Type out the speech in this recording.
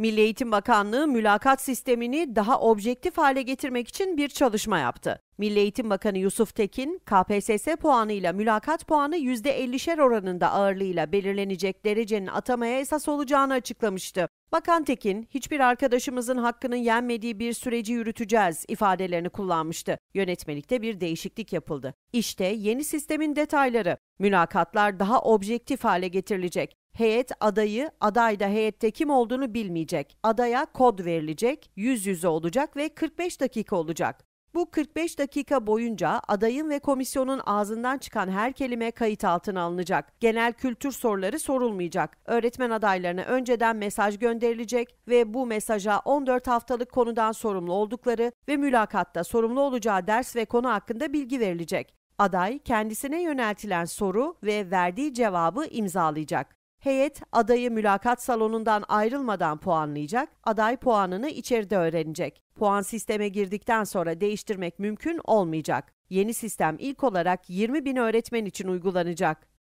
Milli Eğitim Bakanlığı mülakat sistemini daha objektif hale getirmek için bir çalışma yaptı. Milli Eğitim Bakanı Yusuf Tekin, KPSS puanıyla mülakat puanı %50'şer oranında ağırlığıyla belirlenecek derecenin atamaya esas olacağını açıklamıştı. Bakan Tekin, hiçbir arkadaşımızın hakkının yenmediği bir süreci yürüteceğiz ifadelerini kullanmıştı. Yönetmelikte bir değişiklik yapıldı. İşte yeni sistemin detayları. Mülakatlar daha objektif hale getirilecek heyet adayı, aday da heyette kim olduğunu bilmeyecek. Adaya kod verilecek, yüz yüze olacak ve 45 dakika olacak. Bu 45 dakika boyunca adayın ve komisyonun ağzından çıkan her kelime kayıt altına alınacak. Genel kültür soruları sorulmayacak. Öğretmen adaylarına önceden mesaj gönderilecek ve bu mesaja 14 haftalık konudan sorumlu oldukları ve mülakatta sorumlu olacağı ders ve konu hakkında bilgi verilecek. Aday kendisine yöneltilen soru ve verdiği cevabı imzalayacak. Heyet adayı mülakat salonundan ayrılmadan puanlayacak, aday puanını içeride öğrenecek. Puan sisteme girdikten sonra değiştirmek mümkün olmayacak. Yeni sistem ilk olarak 20 bin öğretmen için uygulanacak.